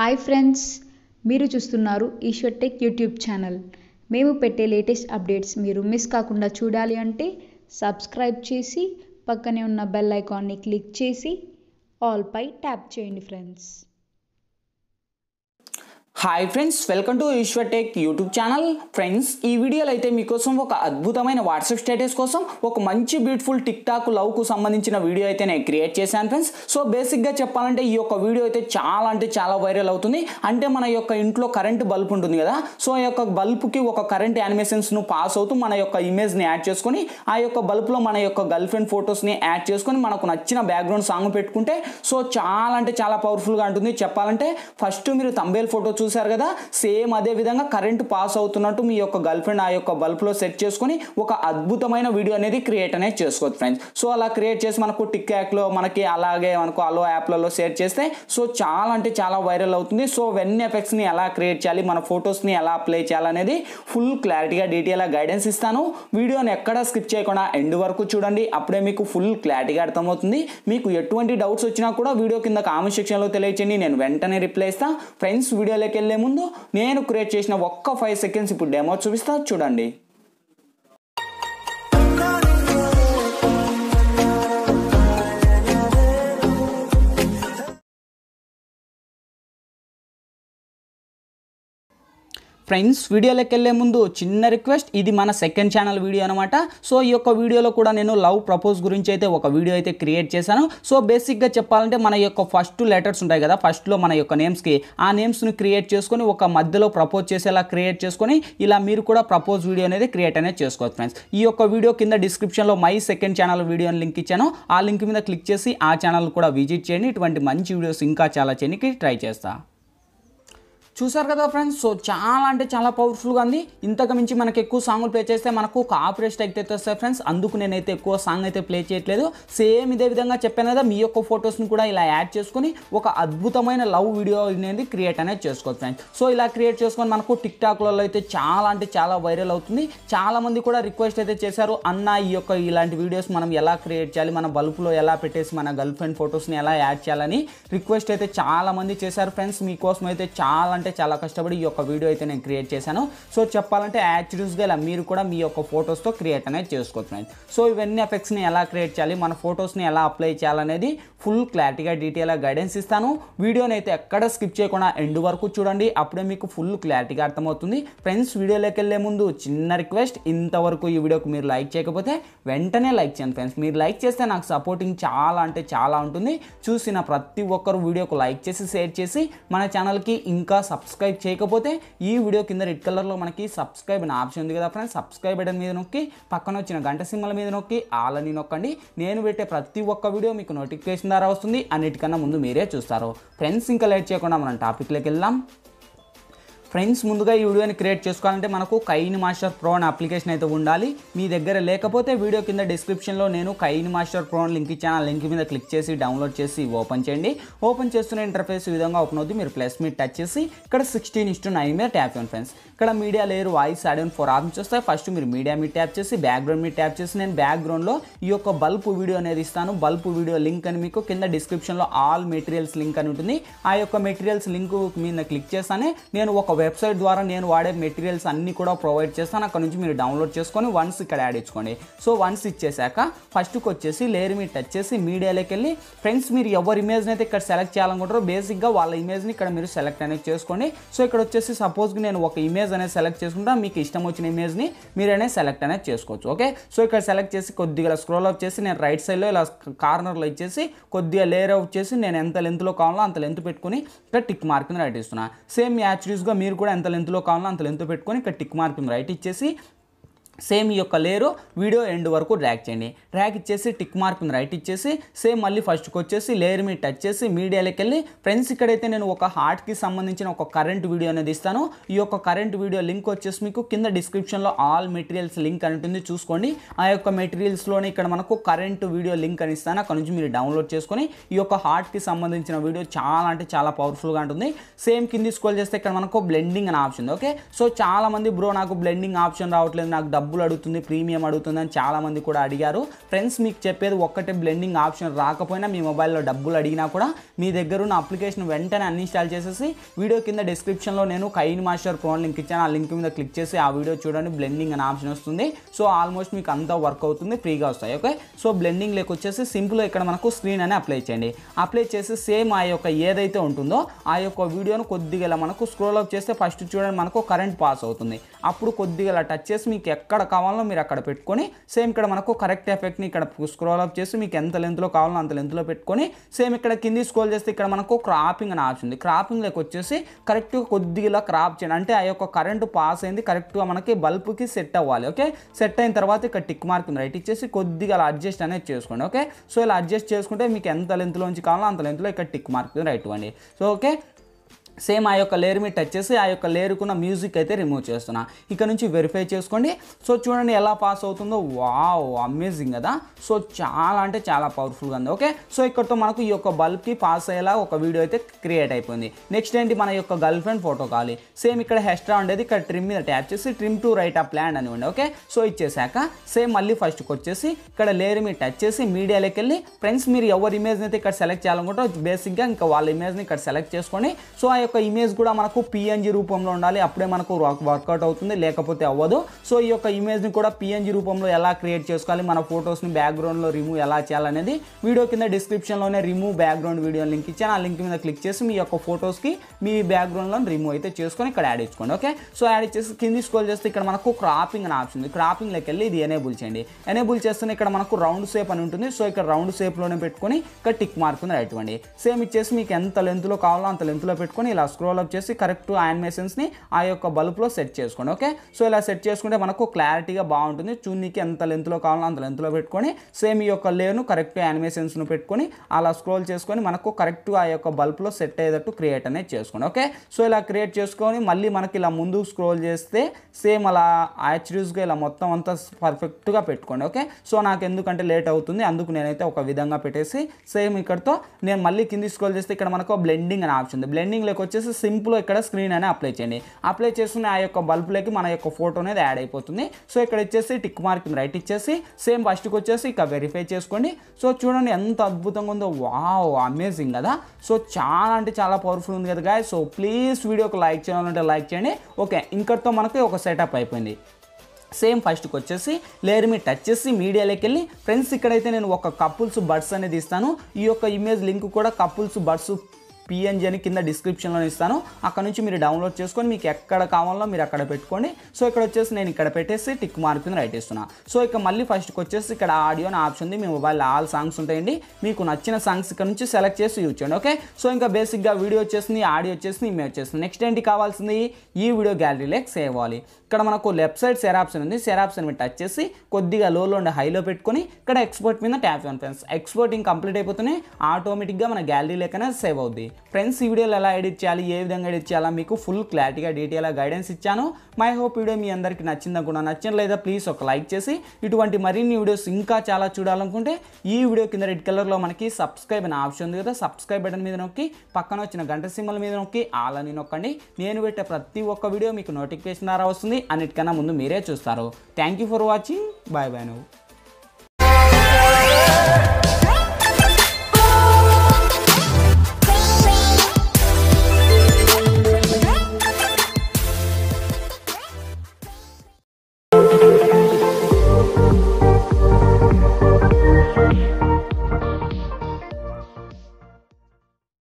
hi friends మీరు చూస్తున్నారు Eshwar tech YouTube channel మేము పెట్టే లేటెస్ట్ అప్డేట్స్ మీరు మిస్ కాకుండా చూడాలి అంటే సబ్స్క్రైబ్ చేసి పక్కనే ఉన్న బెల్ ఐకాన్ని క్లిక్ చేసి ఆల్పై ట్యాప్ చేయండి friends hi friends welcome to tech YouTube channel friends ఈ వీడియోలో అయితే మీకోసం ఒక అద్భుతమైన వాట్సాప్ స్టేటస్ కోసం ఒక మంచి బ్యూటిఫుల్ టిక్ టాక్ లవ్కు సంబంధించిన వీడియో అయితే నేను క్రియేట్ చేశాను ఫ్రెండ్స్ సో బేసిక్గా చెప్పాలంటే ఈ యొక్క వీడియో అయితే చాలా అంటే చాలా వైరల్ అవుతుంది అంటే మన యొక్క ఇంట్లో కరెంట్ బల్బ్ ఉంటుంది కదా సో ఆ యొక్క బల్బ్కి ఒక కరెంట్ యానిమేషన్స్ను పాస్ అవుతూ మన యొక్క ఇమేజ్ని యాడ్ చేసుకొని ఆ యొక్క బల్బ్లో మన యొక్క గర్ల్ ఫ్రెండ్ ఫొటోస్ని యాడ్ చేసుకొని మనకు నచ్చిన బ్యాక్గ్రౌండ్ సాంగ్ పెట్టుకుంటే సో చాలా అంటే చాలా పవర్ఫుల్గా ఉంటుంది చెప్పాలంటే ఫస్ట్ మీరు తంబేల్ ఫోటో చూసారు కదా సేమ్ అదే విధంగా కరెంట్ పాస్ అవుతున్నట్టు మీ యొక్క గర్ల్ ఫ్రెండ్ ఆ యొక్క బల్బ్లో సెట్ చేసుకొని ఒక అద్భుతమైన వీడియో అనేది క్రియేట్ అనేది చేసుకోవచ్చు ఫ్రెండ్స్ సో అలా క్రియేట్ చేసి మనకు టిక్ యాక్లో మనకి అలాగే మనకు అలో యాప్లలో షేర్ చేస్తే సో చాలా అంటే చాలా వైరల్ అవుతుంది సో వెన్ ఎఫెక్ట్స్ని ఎలా క్రియేట్ చేయాలి మన ఫొటోస్ని ఎలా చేయాలి చేయాలనేది ఫుల్ క్లారిటీగా డీటెయిల్గా గైడెన్స్ ఇస్తాను వీడియోని ఎక్కడ స్కిప్ చేయకుండా ఎండ్ వరకు చూడండి అప్పుడే మీకు ఫుల్ క్లారిటీగా అర్థమవుతుంది మీకు ఎటువంటి డౌట్స్ వచ్చినా కూడా వీడియో కింద కామెంట్ సెక్షన్లో తెలియచేయండి నేను వెంటనే రిప్లై ఇస్తాను ఫ్రెండ్స్ వీడియోలోకి వెళ్లే వెళ్ళే ముందు నేను క్రియేట్ చేసిన ఒక్క ఫైవ్ సెకండ్స్ ఇప్పుడు డెమో చూపిస్తా చూడండి ఫ్రెండ్స్ వీడియోలోకి వెళ్ళే ముందు చిన్న రిక్వెస్ట్ ఇది మన సెకండ్ ఛానల్ వీడియో అనమాట సో ఈ యొక్క వీడియోలో కూడా నేను లవ్ ప్రపోజ్ గురించి అయితే ఒక వీడియో అయితే క్రియేట్ చేశాను సో బేసిక్గా చెప్పాలంటే మన యొక్క ఫస్ట్ లెటర్స్ ఉంటాయి కదా ఫస్ట్లో మన యొక్క నేమ్స్కి ఆ నేమ్స్ని క్రియేట్ చేసుకొని ఒక మధ్యలో ప్రపోజ్ చేసేలా క్రియేట్ చేసుకొని ఇలా మీరు కూడా ప్రపోజ్ వీడియో అనేది క్రియేట్ అనేది చేసుకోవచ్చు ఫ్రెండ్స్ ఈ యొక్క వీడియో కింద డిస్క్రిప్షన్లో my second channel video link ఇచ్చాను ఆ లింక్ మీద క్లిక్ చేసి ఆ ఛానల్ కూడా విజిట్ చేయండి ఇటువంటి మంచి వీడియోస్ ఇంకా చాలా చేయడానికి ట్రై చేస్తాను చూసారు కదా ఫ్రెండ్స్ సో చాలా అంటే చాలా పవర్ఫుల్గా ఉంది ఇంతకు మించి మనకు ఎక్కువ సాంగ్లు ప్లే చేస్తే మనకు కాపీరేట్ అయితే వస్తాయి ఫ్రెండ్స్ అందుకు నేనైతే ఎక్కువ సాంగ్ అయితే ప్లే చేయట్లేదు సేమ్ ఇదే విధంగా చెప్పాను కదా మీ యొక్క ఫొటోస్ని కూడా ఇలా యాడ్ చేసుకుని ఒక అద్భుతమైన లవ్ వీడియో అనేది క్రియేట్ అనేది చేసుకోవచ్చు ఫ్రెండ్స్ సో ఇలా క్రియేట్ చేసుకొని మనకు టిక్ టాక్లలో అయితే చాలా అంటే చాలా వైరల్ అవుతుంది చాలా మంది కూడా రిక్వెస్ట్ అయితే చేశారు అన్న ఈ యొక్క ఇలాంటి వీడియోస్ మనం ఎలా క్రియేట్ చేయాలి మన బల్బులో ఎలా పెట్టేసి మన గర్ల్ ఫ్రెండ్ ఫొటోస్ని ఎలా యాడ్ చేయాలని రిక్వెస్ట్ అయితే చాలా మంది చేశారు ఫ్రెండ్స్ మీకోసం అయితే చాలా అంటే అంటే చాలా కష్టపడి ఈ యొక్క వీడియో అయితే నేను క్రియేట్ చేశాను సో చెప్పాలంటే యాక్చువల్స్గా ఇలా మీరు కూడా మీ యొక్క ఫొటోస్తో క్రియేట్ అనేది చేసుకోవచ్చు సో ఇవన్నీ ఎఫెక్ట్స్ని ఎలా క్రియేట్ చేయాలి మన ఫొటోస్ని ఎలా అప్లై చేయాలనేది ఫుల్ క్లారిటీగా డీటెయిల్గా గైడెన్స్ ఇస్తాను వీడియోని అయితే ఎక్కడ స్కిప్ చేయకుండా ఎండ్ వరకు చూడండి అప్పుడే మీకు ఫుల్ క్లారిటీగా అర్థమవుతుంది ఫ్రెండ్స్ వీడియోలోకి వెళ్ళే ముందు చిన్న రిక్వెస్ట్ ఇంతవరకు ఈ వీడియోకి మీరు లైక్ చేయకపోతే వెంటనే లైక్ చేయండి ఫ్రెండ్స్ మీరు లైక్ చేస్తే నాకు సపోర్టింగ్ చాలా అంటే చాలా ఉంటుంది చూసిన ప్రతి ఒక్కరు వీడియోకు లైక్ చేసి షేర్ చేసి మన ఛానల్కి ఇంకా సబ్స్క్రైబ్ చేయకపోతే ఈ వీడియో కింద రెడ్ కలర్లో మనకి సబ్స్క్రైబ్ అనే ఆప్షన్ ఉంది కదా ఫ్రెండ్స్ సబ్స్క్రైబ్ బటన్ మీద నొక్కి పక్కన వచ్చిన గంట సింహల మీద నొక్కి ఆలని నొక్కండి నేను పెట్టే ప్రతి ఒక్క వీడియో మీకు నోటిఫికేషన్ ద్వారా వస్తుంది అన్నిటికన్నా ముందు మీరే చూస్తారు ఫ్రెండ్స్ ఇంకా లేట్ చేయకుండా మనం టాపిక్లోకి వెళ్దాం ఫ్రెండ్స్ ముందుగా ఈ వీడియోని క్రియేట్ చేసుకోవాలంటే మనకు కైన్ మాస్టర్ ప్రో అని అప్లికేషన్ అయితే ఉండాలి మీ దగ్గర లేకపోతే వీడియో కింద డిస్క్రిప్షన్లో నేను కైన్ మాస్టర్ ప్రో అని లింక్ ఇచ్చాను ఆ లింక్ మీద క్లిక్ చేసి డౌన్లోడ్ చేసి ఓపెన్ చేయండి ఓపెన్ చేస్తున్న ఇంటర్ఫేస్ ఈ విధంగా ఓపెన్ అవుతుంది మీరు ప్లస్ మీద టచ్ చేసి ఇక్కడ సిక్స్టీన్ ఇస్టు నైన్ మీద ట్యాప్ అయ్యాను ఫ్రెండ్స్ ఇక్కడ media layer voice audio four options వస్తాయి ఫస్ట్ మీరు మీడియా మీద ట్యాప్ చేసి బ్యాక్గ్రౌండ్ మీద ట్యాప్ చేసి నేను బ్యాక్గ్రౌండ్లో ఈ యొక్క బల్బ్ వీడియో అనేది ఇస్తాను బల్బ్ వీడియో లింక్ అని మీకు కింద డిస్క్రిప్షన్లో ఆల్ మెటీరియల్స్ లింక్ అని ఉంటుంది ఆ యొక్క మెటీరియల్స్ లింక్ మీద క్లిక్ చేస్తానే నేను ఒక వెబ్సైట్ ద్వారా నేను వాడే మెటీరియల్స్ అన్నీ కూడా ప్రొవైడ్ చేస్తాను అక్కడ నుంచి మీరు డౌన్లోడ్ చేసుకొని వన్స్ ఇక్కడ యాడ్ ఇచ్చుకోండి సో వన్స్ ఇచ్చేసాక ఫస్ట్కి వచ్చేసి లేయర్ మీరు టచ్ చేసి మీడియాలోకి వెళ్ళి ఫ్రెండ్స్ మీరు ఎవరి ఇమేజ్ని అయితే ఇక్కడ సెలెక్ట్ చేయాలనుకుంటారో బేసిక్గా వాళ్ళ ఇమేజ్ని ఇక్కడ మీరు సెలెక్ట్ అనేది చేసుకోండి సో ఇక్కడ వచ్చేసి సపోజ్కి నేను ఒక ఇమేజ్ అనేది సెలెక్ట్ చేసుకుంటా మీకు ఇష్టం వచ్చిన ఇమేజ్ని మీరనే సెలెక్ట్ అనేది చేసుకోవచ్చు ఓకే సో ఇక్కడ సెలెక్ట్ చేసి కొద్దిగా స్క్రోల్ అప్ చేసి నేను రైట్ సైడ్లో ఇలా కార్నర్లో ఇచ్చేసి కొద్దిగా లేయర్ అవుట్ చేసి నేను ఎంత లెంత్లో కావాలో అంత లెంత్ పెట్టుకుని ఇక్కడ టిక్ మార్క్ని రైట్ ఇస్తున్నా సేమ్ యాచ్యూస్గా మీరు మీరు కూడా ఎంత లెంత్లో కావాలో అంత లెంత్ పెట్టుకొని ఇక్కడ టిక్ మార్క్ రైట్ ఇచ్చేసి సేమ్ ఈ యొక్క లేరు వీడియో ఎండ్ వరకు ర్యాక్ చేయండి ర్యాక్ ఇచ్చేసి టిక్ మార్క్ మీద రైట్ ఇచ్చేసి సేమ్ మళ్ళీ ఫస్ట్కి వచ్చేసి లేయర్ మీద టచ్ చేసి మీడియాలోకి వెళ్ళి ఫ్రెండ్స్ ఇక్కడైతే నేను ఒక హార్ట్కి సంబంధించిన ఒక కరెంట్ వీడియో అనేది ఇస్తాను ఈ యొక్క కరెంట్ వీడియో లింక్ వచ్చేసి మీకు కింద డిస్క్రిప్షన్లో ఆల్ మెటీరియల్స్ లింక్ అని ఉంటుంది చూసుకోండి ఆ యొక్క మెటీరియల్స్లోనే ఇక్కడ మనకు కరెంట్ వీడియో లింక్ అని ఇస్తాను అక్కడ నుంచి మీరు డౌన్లోడ్ చేసుకొని ఈ యొక్క హార్ట్కి సంబంధించిన వీడియో చాలా అంటే చాలా పవర్ఫుల్గా ఉంటుంది సేమ్ కింది స్కోల్ చేస్తే ఇక్కడ మనకు బ్లెండింగ్ అనే ఆప్షన్ ఓకే సో చాలామంది బ్రో నాకు బ్లెండింగ్ ఆప్షన్ రావట్లేదు నాకు డబ్బు డబ్బులు అడుగుతుంది ప్రీమియం అడుగుతుంది అని చాలామంది కూడా అడిగారు ఫ్రెండ్స్ మీకు చెప్పేది ఒక్కటే బ్లెండింగ్ ఆప్షన్ రాకపోయినా మీ మొబైల్లో డబ్బులు అడిగినా కూడా మీ దగ్గర ఉన్న అప్లికేషన్ వెంటనే అన్ఇన్స్టాల్ చేసేసి వీడియో కింద డిస్క్రిప్షన్లో నేను కైన్ మాస్టర్ ఫోన్ లింక్ ఇచ్చాను ఆ లింక్ మీద క్లిక్ చేసి ఆ వీడియో చూడండి బ్లెండింగ్ అనే ఆప్షన్ వస్తుంది సో ఆల్మోస్ట్ మీకు అంతా వర్క్ అవుతుంది ఫ్రీగా వస్తాయి ఓకే సో బ్లెండింగ్ లేక వచ్చేసి సింపుల్ ఇక్కడ మనకు స్క్రీన్ అని అప్లై చేయండి అప్లై చేసి సేమ్ ఆ యొక్క ఏదైతే ఉంటుందో ఆ యొక్క వీడియోను కొద్దిగా మనకు స్క్రోల్ అప్ చేస్తే ఫస్ట్ చూడండి మనకు కరెంట్ పాస్ అవుతుంది అప్పుడు కొద్దిగా టచ్ చేసి మీకు ఎక్కడ ఎక్కడ కావాలో మీరు అక్కడ పెట్టుకొని సేమ్ ఇక్కడ మనకు కరెక్ట్ ఎఫెక్ట్ని ఇక్కడ స్క్రోల్ అప్ చేసి మీకు ఎంత లెంత్లో కావాలో అంత లెంత్లో పెట్టుకొని సేమ్ ఇక్కడ కింది స్క్రోల్ చేస్తే ఇక్కడ మనకు క్రాపింగ్ అని ఆచుంది క్రాపింగ్లోకి వచ్చేసి కరెక్ట్గా కొద్దిగా క్రాప్ చేయండి అంటే ఆ యొక్క కరెంట్ పాస్ అయింది కరెక్ట్గా మనకి బల్బ్కి సెట్ అవ్వాలి ఓకే సెట్ అయిన తర్వాత ఇక్కడ టిక్ మార్క్ రైట్ ఇచ్చేసి కొద్దిగా అలా అడ్జస్ట్ అనేది చేసుకోండి ఓకే సో ఇలా అడ్జస్ట్ చేసుకుంటే మీకు ఎంత నుంచి కావాలో అంత లెంత్లో ఇక్కడ టిక్ మార్క్ రైట్ ఇవ్వండి సో ఓకే సేమ్ ఆ యొక్క లేయర్ని టచ్ చేసి ఆ యొక్క లేరుకున్న మ్యూజిక్ అయితే రిమూవ్ చేస్తున్నా ఇక్కడ నుంచి వెరిఫై చేసుకోండి సో చూడండి ఎలా పాస్ అవుతుందో వావ్ అమేజింగ్ కదా సో చాలా అంటే చాలా పవర్ఫుల్గా ఉంది ఓకే సో ఇక్కడతో మనకు ఈ యొక్క బల్బ్కి పాస్ అయ్యేలా ఒక వీడియో అయితే క్రియేట్ అయిపోయింది నెక్స్ట్ ఏంటి మన యొక్క గర్ల్ ఫ్రెండ్ ఫోటో కావాలి సేమ్ ఇక్కడ హెస్ట్రా ఉండేది ఇక్కడ ట్రిమ్ మీద ట్యాప్ చేసి ట్రిమ్ టు రైట్ ఆ ప్లాన్ అని ఉండే ఓకే సో ఇచ్చేసాక సేమ్ మళ్ళీ ఫస్ట్కి వచ్చేసి ఇక్కడ లేయర్ మీరు టచ్ చేసి మీడియాలోకి వెళ్ళి ఫ్రెండ్స్ మీరు ఎవరి ఇమేజ్ అయితే ఇక్కడ సెలెక్ట్ చేయాలనుకుంటారో బేసిక్గా ఇంకా వాళ్ళ ఇమేజ్ని ఇక్కడ సెలెక్ట్ చేసుకొని సో ఆ యొక్క ఇమేజ్ కూడా మనకు పిఎన్జీ రూపంలో ఉండాలి అప్పుడే మనకు వర్కౌట్ అవుతుంది లేకపోతే అవ్వదు సో ఈ యొక్క ఇమేజ్ని కూడా పిఎన్జీ రూపంలో ఎలా క్రియేట్ చేసుకోవాలి మన ఫొటోస్ని బ్యాక్గ్రౌండ్లో రిమూవ్ ఎలా చేయాలనేది వీడియో కింద డిస్క్రిప్షన్లోనే రిమూవ్ బ్యాక్గ్రౌండ్ వీడియో లింక్ ఇచ్చాను ఆ లింక్ మీద క్లిక్ చేసి మీ యొక్క ఫొటోస్కి మీ బ్యాక్గ్రౌండ్లో రిమూవ్ అయితే చేసుకొని ఇక్కడ యాడ్ ఇచ్చుకోండి ఓకే సో యాడ్ చేసి కింది స్కోల్ చేస్తే ఇక్కడ మనకు క్రాపింగ్ అని ఆప్షన్ ఉంది క్రాపింగ్లోకి వెళ్ళి ఇది ఎనేబుల్ చేయండి ఎనేబుల్ చేస్తే ఇక్కడ మనకు రౌండ్ షేప్ అని ఉంటుంది సో ఇక్కడ రౌండ్ షేప్లోనే పెట్టుకొని ఇక్కడ టిక్ మార్క్ ఉంది రైట్ ఇవ్వండి సేమ్ ఇచ్చేసి మీకు ఎంత లెంత్లో కావాలో అంత లెంత్లో పెట్టుకొని ఇలా స్క్రోల్ అప్ చేసి కరెక్ట్ యానిమేషన్స్ని ఆ యొక్క బల్బ్లో సెట్ చేసుకోండి ఓకే సో ఇలా సెట్ చేసుకుంటే మనకు క్లారిటీగా బాగుంటుంది చూన్నీకి ఎంత లెంత్లో కావాలో అంత లెంత్లో పెట్టుకొని సేమ్ ఈ యొక్క లేను కరెక్ట్ యానిమేషన్స్ను పెట్టుకొని అలా స్క్రోల్ చేసుకొని మనకు కరెక్ట్ ఆ యొక్క బల్బ్లో సెట్ అయ్యేటట్టు క్రియేట్ అనేది చేసుకోండి ఓకే సో ఇలా క్రియేట్ చేసుకొని మళ్ళీ మనకి ఇలా ముందుకు స్క్రోల్ చేస్తే సేమ్ అలా యాచ్యూస్గా ఇలా మొత్తం అంతా పర్ఫెక్ట్గా పెట్టుకోండి ఓకే సో నాకు ఎందుకంటే లేట్ అవుతుంది అందుకు నేనైతే ఒక విధంగా పెట్టేసి సేమ్ ఇక్కడతో నేను మళ్ళీ కింది స్క్రోల్ చేస్తే ఇక్కడ మనకు బ్లెండింగ్ అనే ఆప్షన్ ఉంది బ్లెండింగ్లోకి వచ్చేసి సింపుల్ ఇక్కడ స్క్రీన్ అని అప్లై చేయండి అప్లై చేసిన ఆ యొక్క బల్బులకి మన యొక్క ఫోటో అనేది యాడ్ అయిపోతుంది సో ఇక్కడ ఇచ్చేసి టిక్ మార్క్ రైట్ ఇచ్చేసి సేమ్ ఫస్ట్కి వచ్చేసి ఇక వెరిఫై చేసుకోండి సో చూడండి ఎంత అద్భుతంగా ఉందో వావ్ అమేజింగ్ కదా సో చాలా అంటే చాలా పవర్ఫుల్ ఉంది కదా గాయ సో ప్లీజ్ వీడియోకి లైక్ చేయాలంటే లైక్ చేయండి ఓకే ఇంకటితో మనకి ఒక సెటప్ అయిపోయింది సేమ్ ఫస్ట్కి వచ్చేసి లేయర్ మీ టచ్ చేసి మీడియాలోకి వెళ్ళి ఫ్రెండ్స్ ఇక్కడైతే నేను ఒక కపుల్స్ బర్డ్స్ అనేది ఇస్తాను ఈ యొక్క ఇమేజ్ లింక్ కూడా కపుల్స్ బర్డ్స్ పిఎన్జి అని కింద డిస్క్రిప్షన్లో ఇస్తాను అక్కడ నుంచి మీరు డౌన్లోడ్ చేసుకొని మీకు ఎక్కడ కావాలో మీరు అక్కడ పెట్టుకోండి సో ఇక్కడ వచ్చేసి నేను ఇక్కడ పెట్టేసి టిక్ మార్క్ కింద రైట్ ఇస్తున్నా సో ఇక మళ్ళీ ఫస్ట్కి వచ్చేసి ఇక్కడ ఆడియో అని ఆప్షన్ ఉంది మీ మొబైల్ ఆల్ సాంగ్స్ ఉంటాయండి మీకు నచ్చిన సాంగ్స్ ఇక్కడ నుంచి సెలెక్ట్ చేసి యూజ్ చేయండి ఓకే సో ఇంకా బేసిక్గా వీడియో వచ్చేసింది ఆడియో వచ్చేసింది ఇమేజ్ వచ్చేసింది నెక్స్ట్ ఏంటి కావాల్సింది ఈ వీడియో గ్యాలరీలోకి సేవ్ అవ్వాలి ఇక్కడ మనకు లెఫ్ట్ సైడ్ షేర్ ఆప్షన్ ఉంది షేర్ ఆప్షన్ టచ్ చేసి కొద్దిగా లోలో ఉండి హైలో పెట్టుకొని ఇక్కడ ఎక్స్పోర్ట్ మీద ట్యాప్ చేయండి ఫ్రెండ్స్ ఎక్స్పోర్టింగ్ కంప్లీట్ అయిపోతూనే ఆటోమేటిక్గా మన గ్యాలరీ గ్యాలరీలోకనే సేవ్ అవుద్ది ఫ్రెండ్స్ ఈ వీడియోలు ఎలా ఎడిట్ చేయాలి ఏ విధంగా ఎడిట్ చేయాలా మీకు ఫుల్ క్లారిటీగా డీటెయిల్గా గైడెన్స్ ఇచ్చాను మై హోప్ వీడియో మీ అందరికీ నచ్చింది అనుకున్నా నచ్చినట్లయితే ప్లీజ్ ఒక లైక్ చేసి ఇటువంటి మరిన్ని వీడియోస్ ఇంకా చాలా చూడాలనుకుంటే ఈ వీడియో కింద రెడ్ కలర్లో మనకి సబ్స్క్రైబ్ అనే ఆప్షన్ ఉంది కదా సబ్స్క్రైబ్ బటన్ మీద నొక్కి పక్కన వచ్చిన గంట సింబల్ మీద నొక్కి అలా నేను నొక్కండి నేను పెట్టే ప్రతి ఒక్క వీడియో మీకు నోటిఫికేషన్ ద్వారా వస్తుంది అన్నిటికన్నా ముందు మీరే చూస్తారు thank you for watching bye bye నువ్వు